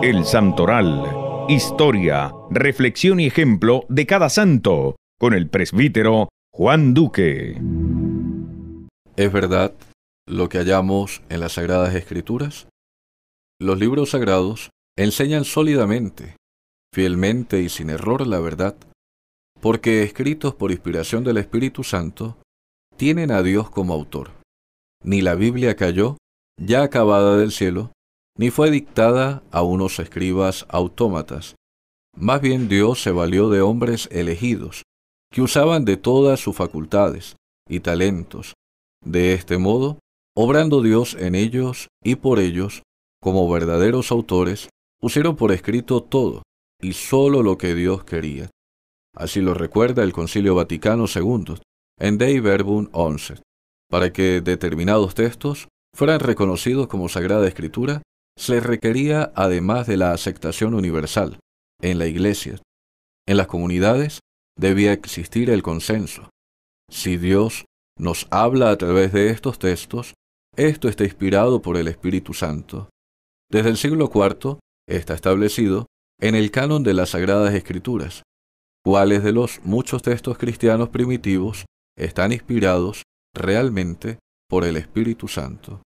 El Santoral. Historia, reflexión y ejemplo de cada santo, con el presbítero Juan Duque. Es verdad lo que hallamos en las Sagradas Escrituras. Los libros sagrados enseñan sólidamente, fielmente y sin error la verdad, porque escritos por inspiración del Espíritu Santo, tienen a Dios como autor. Ni la Biblia cayó, ya acabada del cielo, ni fue dictada a unos escribas autómatas. Más bien Dios se valió de hombres elegidos, que usaban de todas sus facultades y talentos. De este modo, obrando Dios en ellos y por ellos, como verdaderos autores, pusieron por escrito todo y sólo lo que Dios quería. Así lo recuerda el Concilio Vaticano II en Dei Verbum 11, para que determinados textos fueran reconocidos como Sagrada Escritura se requería además de la aceptación universal en la iglesia. En las comunidades debía existir el consenso. Si Dios nos habla a través de estos textos, esto está inspirado por el Espíritu Santo. Desde el siglo IV está establecido en el canon de las Sagradas Escrituras, cuáles de los muchos textos cristianos primitivos están inspirados realmente por el Espíritu Santo.